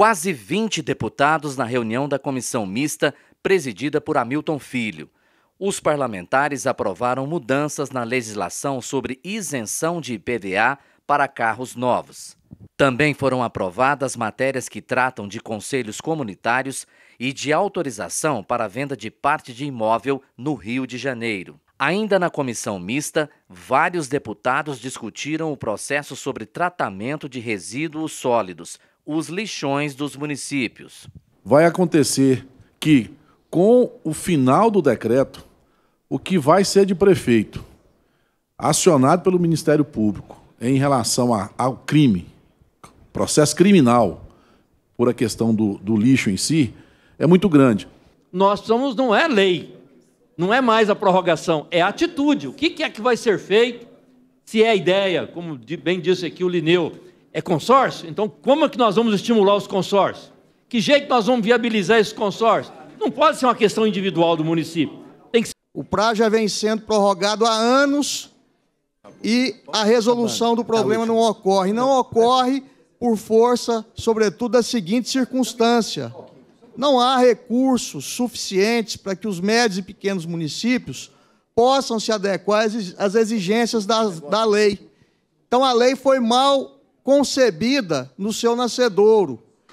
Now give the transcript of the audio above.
quase 20 deputados na reunião da comissão mista presidida por Hamilton Filho. Os parlamentares aprovaram mudanças na legislação sobre isenção de IPVA para carros novos. Também foram aprovadas matérias que tratam de conselhos comunitários e de autorização para a venda de parte de imóvel no Rio de Janeiro. Ainda na comissão mista, vários deputados discutiram o processo sobre tratamento de resíduos sólidos, os lixões dos municípios. Vai acontecer que, com o final do decreto, o que vai ser de prefeito acionado pelo Ministério Público em relação a, ao crime, processo criminal, por a questão do, do lixo em si, é muito grande. Nós somos, não é lei, não é mais a prorrogação, é a atitude. O que é que vai ser feito? Se é a ideia, como bem disse aqui o Lineu, é consórcio? Então, como é que nós vamos estimular os consórcios? Que jeito nós vamos viabilizar esses consórcios? Não pode ser uma questão individual do município. Tem que ser... O prazo já vem sendo prorrogado há anos e a resolução do problema não ocorre. Não ocorre por força, sobretudo, da seguinte circunstância: não há recursos suficientes para que os médios e pequenos municípios possam se adequar às exigências da, da lei. Então, a lei foi mal concebida no seu nascedouro.